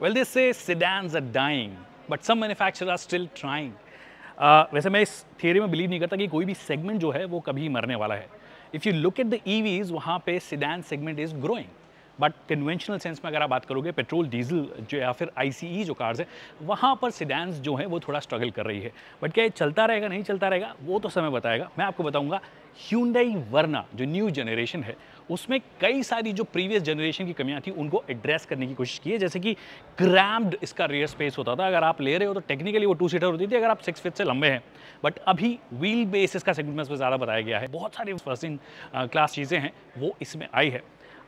Well, they say sedans are dying, but some manufacturers are still trying. Uh, वैसे मैं इस theory में believe नहीं करता कि कोई भी सेगमेंट जो है वो कभी मरने वाला है if you look at the EVs वहाँ पे sedan segment is growing but conventional sense में अगर आप बात करोगे पेट्रोल डीजल जो या फिर आई e जो कार्स हैं वहाँ पर सीडेंस जो हैं वो थोड़ा स्ट्रगल कर रही है बट क्या ये चलता रहेगा नहीं चलता रहेगा वो तो समय बताएगा मैं आपको बताऊँगा ह्यूडई वर्ना जो न्यू जनरेशन है उसमें कई सारी जो प्रीवियस जनरेशन की कमियां थी उनको एड्रेस करने की कोशिश की है जैसे कि क्रैम्ड इसका रेयर स्पेस होता था अगर आप ले रहे हो तो टेक्निकली वो टू सीटर होती थी अगर आप सिक्स फिट से लंबे हैं बट अभी व्हील बेस इसका सेगमेंट में ज़्यादा बताया गया है बहुत सारी फर्स्ट क्लास चीज़ें हैं वो इसमें आई है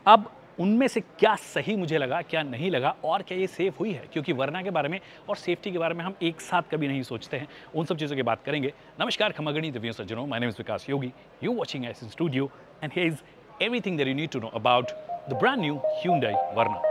अब उनमें से क्या सही मुझे लगा क्या नहीं लगा और क्या ये सेफ़ हुई है क्योंकि वरना के बारे में और सेफ्टी के बारे में हम एक साथ कभी नहीं सोचते हैं उन सब चीज़ों की बात करेंगे नमस्कार खमगणी दिव्यों सज्जनों my name is Vikas Yogi you watching S in studio and hey is everything that you need to know about the brand new Hyundai Verna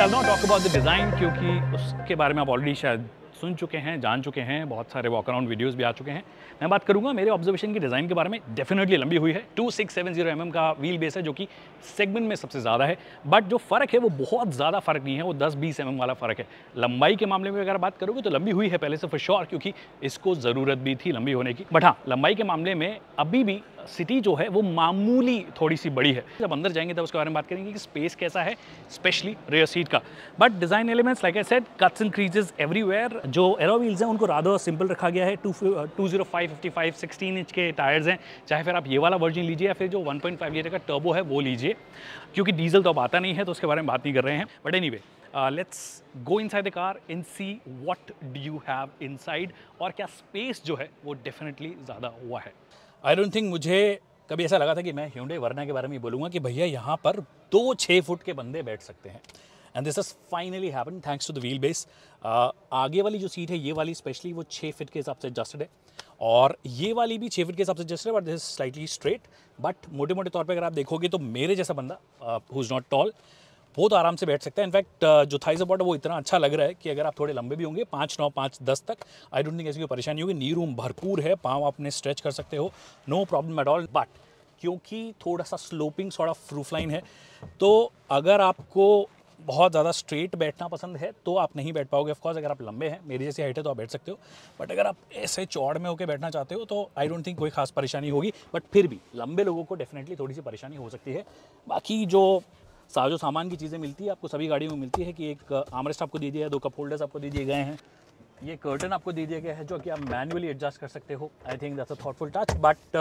I not talk about the design क्योंकि उसके बारे में आप ऑलरेडी शायद सुन चुके हैं जान चुके हैं बहुत सारे वॉक अराउंड वीडियोज़ भी आ चुके हैं मैं बात करूंगा मेरे ऑब्जर्वेशन की डिज़ाइन के बारे में डेफिनेटली लंबी हुई है two six seven zero M का व्हील बेस है जो कि सेगमेंट में सबसे ज़्यादा है बट जो फ़र्क है वो बहुत ज़्यादा फ़र्क नहीं है वो दस बीस एम mm वाला फ़र्क है लंबाई के मामले में अगर बात करोगे तो लंबी हुई है पहले से फॉर श्योर क्योंकि इसको ज़रूरत भी थी लंबी होने की बट हाँ लंबाई के मामले में अभी भी सिटी जो है वो मामूली थोड़ी सी बड़ी है जब अंदर जाएंगे तब उसके बारे में बात करेंगे कि स्पेस कैसा है स्पेशली रेयर सीट का but design elements like I set cuts and creases everywhere जो एरो व्हील्स हैं उनको राधा सिंपल रखा गया है two two zero five fifty five sixteen inch के टायर्स हैं चाहे फिर आप ये वाला वर्जन लीजिए या फिर जो वन पॉइंट फाइव लीटर का टर्बो है वो लीजिए क्योंकि डीजल तो अब आता नहीं है तो उसके बारे में बात नहीं कर रहे हैं but any let's go side the car in see what do you have inside और क्या स्पेस जो है वो डेफिनेटली ज़्यादा हुआ है आई डोंट थिंक मुझे कभी ऐसा लगा था कि मैं ह्यूडे वर्ना के बारे में बोलूंगा कि भैया यहाँ पर दो छः फुट के बंदे बैठ सकते हैं and this is finally happen thanks to the wheel base आगे वाली जो सीट है ये वाली स्पेशली वो छः फिट के हिसाब से एडजस्टेड है और ये वाली भी छः फिट के हिसाब से एडजस्टेड है but this is slightly straight but मोटे मोटे तौर पर अगर आप देखोगे तो मेरे जैसा बंदा हु इज़ नॉट टॉल बहुत आराम से बैठ सकते हैं इनफैक्ट जो थाई सपोर्ट है वो इतना अच्छा लग रहा है कि अगर आप थोड़े लंबे भी होंगे पाँच नौ पाँच दस तक आई डोंट थिंक ऐसी कोई परेशानी होगी नी रूम भरपूर है पाँव आपने स्ट्रेच कर सकते हो no problem at all but क्योंकि थोड़ा सा स्लोपिंग थोड़ा फ्रूफ लाइन है तो अगर आपको बहुत ज़्यादा स्ट्रेट बैठना पसंद है तो आप नहीं बैठ पाओगे ऑफकोर्स अगर आप लंबे हैं मेरी जैसी हाइट है तो आप बैठ सकते हो बट अगर आप ऐसे चौड़ में होकर बैठना चाहते हो तो आई डोंट थिंक कोई खास परेशानी होगी बट फिर भी लंबे लोगों को डेफिनेटली थोड़ी सी परेशानी हो सकती है बाकी जो साजो सामान की चीज़ें मिलती है आपको सभी गाड़ियों में मिलती है कि एक आमरेस्ट आपको दे दिया है दो कप होल्डर्स आपको दे दिए गए हैं ये कर्टन आपको दे दिया गया है जो कि आप मैनुअली एडजस्ट कर सकते हो I think that's a thoughtful touch but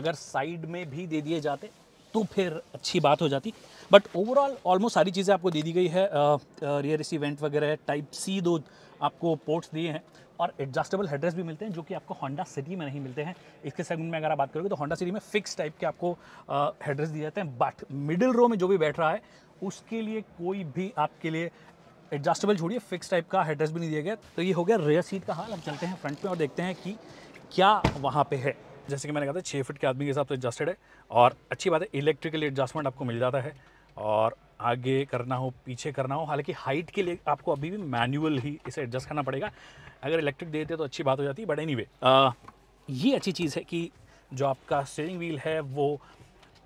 अगर साइड में भी दे दिए जाते तो फिर अच्छी बात हो जाती बट ओवरऑल ऑलमोस्ट सारी चीज़ें आपको दे दी गई है रियर इवेंट वगैरह टाइप सी दो आपको पोर्ट्स दिए हैं और एडजस्टेबल हेडरेस भी मिलते हैं जो कि आपको होंडा सिटी में नहीं मिलते हैं इसके सेगमेंट में अगर आप बात करोगे तो होंडा सिटी में फिक्स टाइप के आपको हेडरेस दिए जाते हैं बट मिडिल रो में जो भी बैठ रहा है उसके लिए कोई भी आपके लिए एडजस्टेबल छोड़िए फिक्स टाइप का हेड्रेस भी नहीं दिया गया तो ये हो गया रेयर सीट का हाल हम चलते हैं फ्रंट पे और देखते हैं कि क्या वहाँ पे है जैसे कि मैंने कहा था छः फिट के आदमी के हिसाब से एडजस्टेड है और अच्छी बात है इलेक्ट्रिकली एडजस्टमेंट आपको मिल जाता है और आगे करना हो पीछे करना हो हालांकि हाइट के लिए आपको अभी भी मैनुअल ही इसे एडजस्ट करना पड़ेगा अगर इलेक्ट्रिक देते तो अच्छी बात हो जाती है बट एनी वे ये अच्छी चीज़ है कि जो आपका स्टेयरिंग व्हील है वो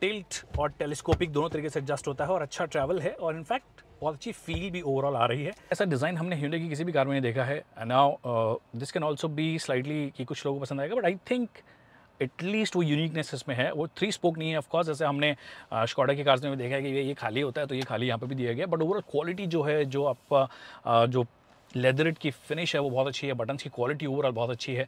टिल्ट और टेलीस्कोपिक दोनों तरीके से एडजस्ट होता है और अच्छा ट्रैवल है और इनफैक्ट बहुत अच्छी फील भी ओवरऑल आ रही है ऐसा डिज़ाइन हमने ह्यूडे की किसी भी कार में नहीं देखा है now this can also be slightly कि कुछ लोगों को पसंद आएगा बट आई थिंक एटलीस्ट वो यूनिकनेस इसमें है वो थ्री स्पोक नहीं है ऑफकोर्स जैसे हमने शिकॉडा की कार्स में देखा है कि ये खाली होता है तो ये खाली यहाँ पर भी दिया गया बट ओवरऑल क्वालिटी जो है जो आपका जो लेदरट की फिनिश है वो बहुत अच्छी है बटन्स की क्वालिटी ओवरऑल बहुत अच्छी है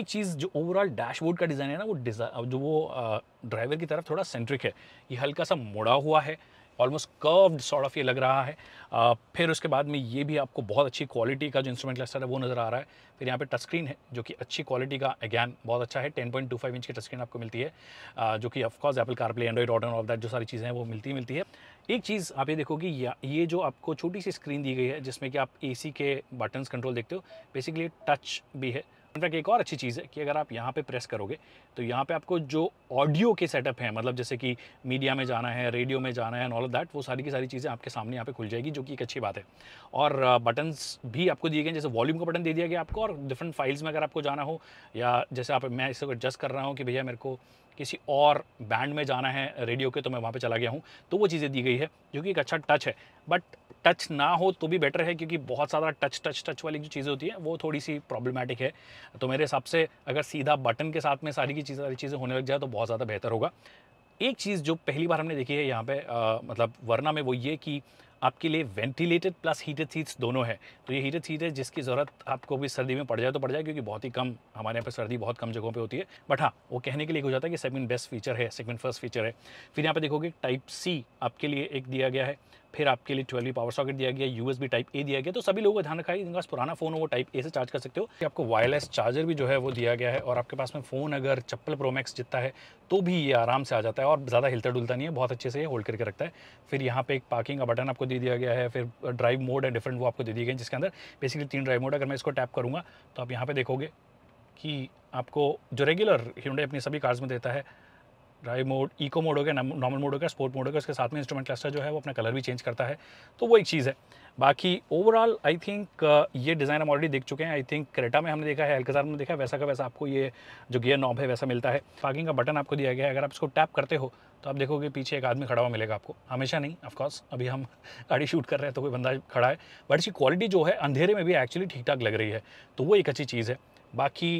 एक चीज़ जो ओवरऑल डैशबोर्ड का डिज़ाइन है ना वो डिज़ा जो वो ड्राइवर की तरफ थोड़ा सेंट्रिक है ये हल्का सा मुड़ा हुआ है ऑलमोस्ट कर्व्ड सॉर्ट ऑफ ये लग रहा है आ, फिर उसके बाद में ये भी आपको बहुत अच्छी क्वालिटी का जो इंस्ट्रूमेंट क्लस्टर है वो नज़र आ रहा है फिर यहाँ पे टच स्क्रीन है जो कि अच्छी क्वालिटी का अगैन बहुत अच्छा है 10.25 इंच की टच स्क्रीन आपको मिलती है आ, जो कि of course Apple CarPlay Android order of that जो सारी चीज़ें हैं वो मिलती मिलती है एक चीज़ आप ये देखोगे ये जो आपको छोटी सी स्क्रीन दी गई है जिसमें कि आप ए के बटन्स कंट्रोल देखते हो बेसिकली टच भी है इनफैक्ट एक और अच्छी चीज़ है कि अगर आप यहाँ पे प्रेस करोगे तो यहाँ पे आपको जो ऑडियो के सेटअप हैं मतलब जैसे कि मीडिया में जाना है रेडियो में जाना है एंड ऑल ऑफ दैट वो सारी की सारी चीज़ें आपके सामने यहाँ पे खुल जाएगी जो कि एक अच्छी बात है और बटन्स uh, भी आपको दिए गए जैसे वॉल्यूम का बटन दे दिया गया आपको और डिफरेंट फाइल्स में अगर आपको जाना हो या जैसे आप मैं इसको एडजस्ट कर रहा हूँ कि भैया मेरे को किसी और बैंड में जाना है रेडियो के तो मैं वहाँ पे चला गया हूँ तो वो चीज़ें दी गई है जो कि एक अच्छा टच है बट टच ना हो तो भी बेटर है क्योंकि बहुत ज़्यादा टच टच टच वाली जो चीज़ें होती हैं वो थोड़ी सी प्रॉब्लमेटिक है तो मेरे हिसाब से अगर सीधा बटन के साथ में सारी की चीज़ सारी चीज़ें होने लग जाए तो बहुत ज़्यादा बेहतर होगा एक चीज़ जो पहली बार हमने देखी है यहाँ पे आ, मतलब वरना में वो ये कि आपके लिए वेंटिलेटेड प्लस हीटेड सीट्स दोनों हैं तो ये हीटेड सीट है जिसकी ज़रूरत आपको भी सर्दी में पड़ जाए तो पड़ जाए क्योंकि बहुत ही कम हमारे यहाँ पर सर्दी बहुत कम जगहों पर होती है बट हाँ वो कहने के लिए हो जाता है कि सेगमेंट बेस्ट फीचर है सेगमेंट फर्स्ट फीचर है फिर यहाँ पर देखोगे टाइप सी आपके लिए एक दिया गया है फिर आपके लिए ट्वेल्वी पावर सॉकेट दिया गया यूएसबी टाइप ए दिया गया तो सभी लोगों का ध्यान रखा है पास पुराना फोन हो वो टाइप ए से चार्ज कर सकते हो कि आपको वायरलेस चार्जर भी जो है वो दिया गया है और आपके पास में फ़ोन अगर चप्पल प्रोमैक्स जितना है तो भी ये आराम से आ जाता है और ज़्यादा हिलता डुलता नहीं है बहुत अच्छे से ये होल्ड करके रखता है फिर यहाँ पे एक पार्किंग का बटन आपको दे दिया गया है फिर ड्राइव मोड है डिफरेंट वो आपको दे दिए गए जिसके अंदर बेसिकली तीन ड्राइव मोड अगर मैं इसको टैप करूँगा तो आप यहाँ पर देखोगे कि आपको जो रेगुलर हिंडे अपनी सभी कार्स में देता है ड्राइव मोड इको मोड हो गया नॉर्मल मोड हो गया स्पोर्ट मोड हो गया उसके साथ में इंस्ट्रूमेंट क्लस्टर जो है वो अपना कलर भी चेंज करता है तो वो एक चीज़ है बाकी ओवरऑल आई थिंक ये डिज़ाइन हम ऑलरेडी देख चुके हैं आई थिंक क्रेटा में हमने देखा है एल्कजार में देखा है वैसा का वैसा आपको ये जो गियर नॉब है वैसा मिलता है पार्किंग का बटन आपको दिया गया है अगर आप इसको टैप करते हो तो आप देखोगे पीछे एक आदमी खड़ा हुआ मिलेगा आपको हमेशा नहीं ऑफकोर्स अभी हम गाड़ी शूट कर रहे हैं तो कोई बंदा खड़ा है बट इसकी क्वालिटी जो है अंधेरे में भी एक्चुअली ठीक ठाक लग रही है तो वो एक अच्छी चीज़ है बाकी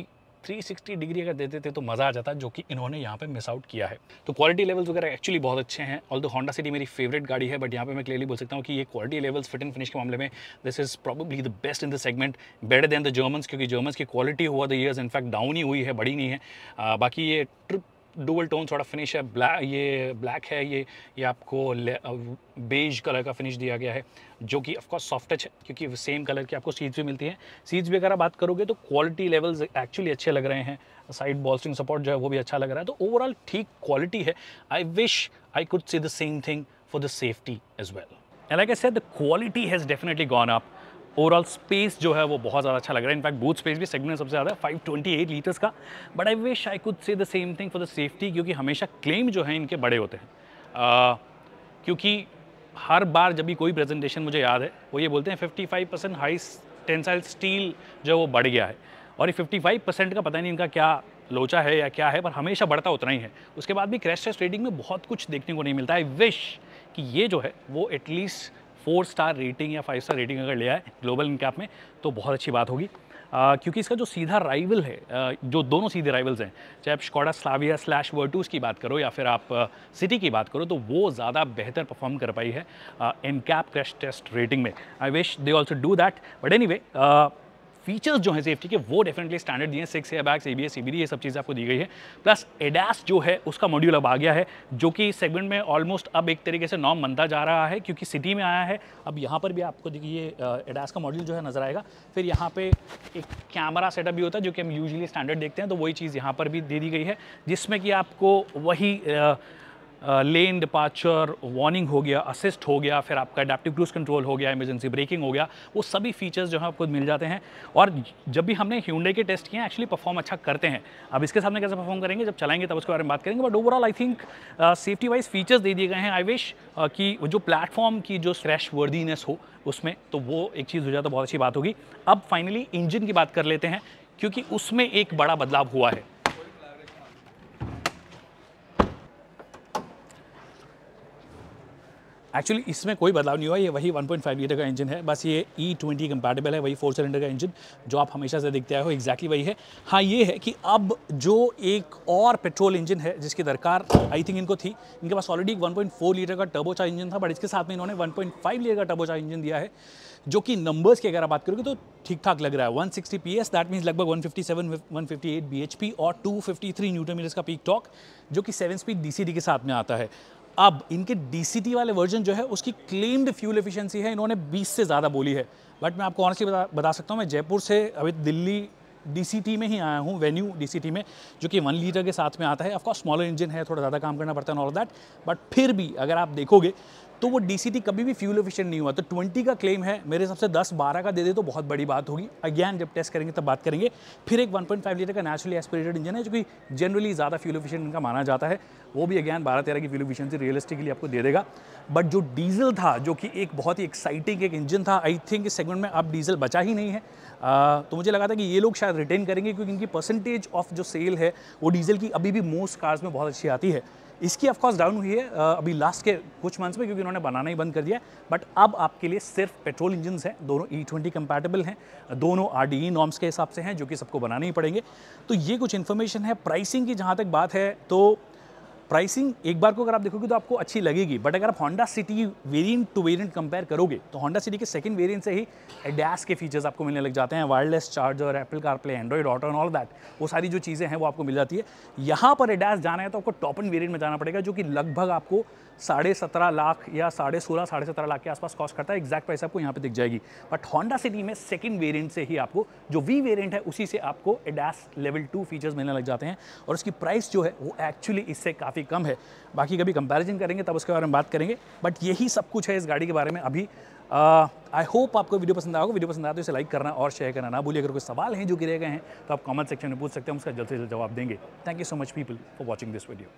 360 डिग्री अगर देते थे तो मज़ा आ जाता जो कि इन्होंने यहाँ पे मिस आउट किया है तो क्वालिटी लेवल्स वगैरह एक्चुअली बहुत अच्छे हैं ऑल द होंडा सिटी मेरी फेवरेट गाड़ी है बट यहाँ पे मैं क्लियरली बोल सकता हूँ कि ये quality levels fit and finish के मामले में this is probably the best in the segment better than the Germans क्योंकि जर्मन्स की क्वालिटी हुआ द ईयर्स इनफैक्ट डाउन ही हुई है बड़ी नहीं है आ, बाकी ये ट्रिप डुअल टोन थोड़ा फिनिश है ब्लैक ये ब्लैक है ये ये आपको बेज कलर का फिनिश दिया गया है जो कि ऑफकोर्स सॉफ्ट टच है क्योंकि सेम कलर की आपको सीट्स भी मिलती हैं सीट्स भी अगर आप बात करोगे तो क्वालिटी लेवल्स एक्चुअली अच्छे लग रहे हैं साइड बॉल्सिंग सपोर्ट जो है वो भी अच्छा लग रहा है तो ओवरऑल ठीक क्वालिटी है I wish I could see the same thing for the safety as well and like I said the quality has definitely gone up overall space जो है वो बहुत ज़्यादा अच्छा लग रहा है इनफैक्ट बूथ स्पेस भी सेगमेंट सबसे ज़्यादा फाइव ट्वेंटी एट लीटर्स का but I wish I could say the same thing for the safety क्योंकि हमेशा क्लेम जो है इनके बड़े होते हैं आ, क्योंकि हर बार जब भी कोई प्रेजेंटेशन मुझे याद है वो ये बोलते हैं fifty five percent high tensile steel जो है वो बढ़ गया है और ये फिफ्टी फाइव परसेंट का पता नहीं इनका क्या लोचा है या क्या है पर हमेशा बढ़ता उतना ही है उसके बाद भी क्रैश टेस्ट ट्रेडिंग में बहुत कुछ देखने को नहीं मिलता है विश कि ये जो है वो एटलीस्ट फोर स्टार रेटिंग या फाइव स्टार रेटिंग अगर ले आए ग्लोबल इनकैप में तो बहुत अच्छी बात होगी आ, क्योंकि इसका जो सीधा राइवल है आ, जो दोनों सीधे राइवल्स हैं चाहे आप स्कॉडा स्लाविया स्लैश वर्टूस की बात करो या फिर आप आ, सिटी की बात करो तो वो ज़्यादा बेहतर परफॉर्म कर पाई है इनकैप क्रैश टेस्ट रेटिंग में I wish they also do that but anyway features जो हैं सेफ्टी के वो डेफिनेटली स्टैंडर्ड दिए six airbags ABS CBD ये सब चीज़ें आपको दी गई है प्लस एडास जो है उसका मॉड्यूल अब आ गया है जो कि सेगमेंट में ऑलमोस्ट अब एक तरीके से नॉर्म बनता जा रहा है क्योंकि सिटी में आया है अब यहाँ पर भी आपको देखिए एडास का मॉड्यूल जो है नज़र आएगा फिर यहाँ पे एक कैमरा सेटअप भी होता है जो कि हम यूजली स्टैंडर्ड देखते हैं तो वही चीज़ यहाँ पर भी दे दी गई है जिसमें कि आपको वही लेन डिपार्चर वार्निंग हो गया असिस्ट हो गया फिर आपका अडेप्टिव क्रूज कंट्रोल हो गया इमरजेंसी ब्रेकिंग हो गया वो सभी फीचर्स जो है आपको मिल जाते हैं और जब भी हमने ह्यूडे के टेस्ट किए हैं एक्चुअली परफॉर्म अच्छा करते हैं अब इसके सामने कैसे परफॉर्म करेंगे जब चलाएंगे तब उसके बारे में बात करेंगे but overall I think safety wise features दे दिए गए हैं आई विश कि जो प्लेटफॉर्म की जो फ्रैश वर्दीनेस हो उसमें तो वो एक चीज़ हो जाए तो बहुत अच्छी बात होगी अब फाइनली इंजन की बात कर लेते हैं क्योंकि उसमें एक बड़ा बदलाव हुआ है एक्चुअली इसमें कोई बदलाव नहीं हुआ ये वही 1.5 लीटर का इंजन है बस ये ई ट्वेंटी कंपेटेबल है वही फोर सिलेंडर का इंजन जो आप हमेशा से देखते आए हो एग्जैक्टली वही है हाँ ये है कि अब जो एक और पेट्रोल इंजन है जिसकी दरकार आई थिंक इनको थी इनके पास ऑलरेडी एक फोर लीटर का टर्बोचार इंजन था बट इसके साथ में इन्होंने फाइव लीटर का टर्बोचार इंजन दिया है जो कि नंबर्स की अगर आप बात करोगे तो ठीक ठाक लग रहा है 160 sixty P S that means लगभग 157 158 बीएचपी और 253 न्यूटन मीटर्स का पीक टॉक जो कि सेवन स्पीड डीसीडी के साथ में आता है अब इनके डी वाले वर्जन जो है उसकी क्लेम्ड फ्यूल एफिशिएंसी है इन्होंने 20 से ज़्यादा बोली है बट मैं आपको ऑनेस्टली बता बता सकता हूँ मैं जयपुर से अभी दिल्ली डी में ही आया हूँ वेन्यू डी में जो कि वन लीटर के साथ में आता है ऑफकोर्स स्मॉलर इंजन है थोड़ा ज़्यादा काम करना पड़ता है ऑल दैट बट फिर भी अगर आप देखोगे तो वो डी कभी भी फ्यूल एफिशिएंट नहीं हुआ तो 20 का क्लेम है मेरे हिसाब से 10 12 का दे दे तो बहुत बड़ी बात होगी अगेन जब टेस्ट करेंगे तब बात करेंगे फिर एक 1.5 लीटर का नेचुरली एस्पिरेटेड इंजन है जो कि जनरली ज़्यादा फ्यूल एफिशिएंट इनका माना जाता है वो भी अगेन बारह तेरह की फ्यूल से रियलिस्टिकली आपको दे देगा बट जो डीजल था जो कि एक बहुत ही एक्साइटिंग एक इंजन था आई थिंक इस सेगमेंट में अब डीजल बचा ही नहीं है आ, तो मुझे लगा था कि ये लोग शायद रिटेन करेंगे क्योंकि इनकी परसेंटेज ऑफ जो सेल है वो डीजल की अभी भी मोस्ट कार्स में बहुत अच्छी आती है इसकी ऑफकोर्स डाउन हुई है अभी लास्ट के कुछ मंथ्स में क्योंकि उन्होंने बनाना ही बंद कर दिया बट अब आपके लिए सिर्फ पेट्रोल इंजन हैं दोनों ई ट्वेंटी कंपेटेबल हैं दोनों आर डी ई नॉर्म्स के हिसाब से हैं जो कि सबको बनाने ही पड़ेंगे तो ये कुछ इन्फॉर्मेशन है प्राइसिंग की जहाँ तक बात है तो प्राइसिंग एक बार को अगर आप देखोगे तो आपको अच्छी लगेगी बट अगर आप Honda City variant to variant compare करोगे तो होंडा सिटी के सेकंड वेरिएंट से ही एडास के फीचर्स आपको मिलने लग जाते हैं wireless charger Apple CarPlay Android auto and all that वो सारी जो चीज़ें हैं वो आपको मिल जाती है यहाँ पर एडास जाना है तो आपको टॉप एंड वेरियंट में जाना पड़ेगा जो कि लगभग आपको साढ़े सत्रह लाख या साढ़े सोलह साढ़े सत्रह लाख के आसपास कॉस्ट करता है एग्जैक्ट प्राइस आपको यहाँ पे दिख जाएगी बट होंडा सिटी में सेकंड वेरिएंट से ही आपको जो वी वेरिएंट है उसी से आपको एडास लेवल टू फीचर्स मिलने लग जाते हैं और उसकी प्राइस जो है वो एक्चुअली इससे काफ़ी ही कम है बाकी कभी कंपैरिजन करेंगे तब उसके बारे में बात करेंगे बट यही सब कुछ है इस गाड़ी के बारे में अभी आई होप आपको वीडियो पसंद आएगा वीडियो पसंद आए तो इसे लाइक करना और शेयर करना ना भूलिए अगर कोई सवाल हैं जो गिरे गए हैं तो आप कमेंट सेक्शन में पूछ सकते हैं उसका जल्द से जल्द जवाब देंगे thank you so much people for watching this video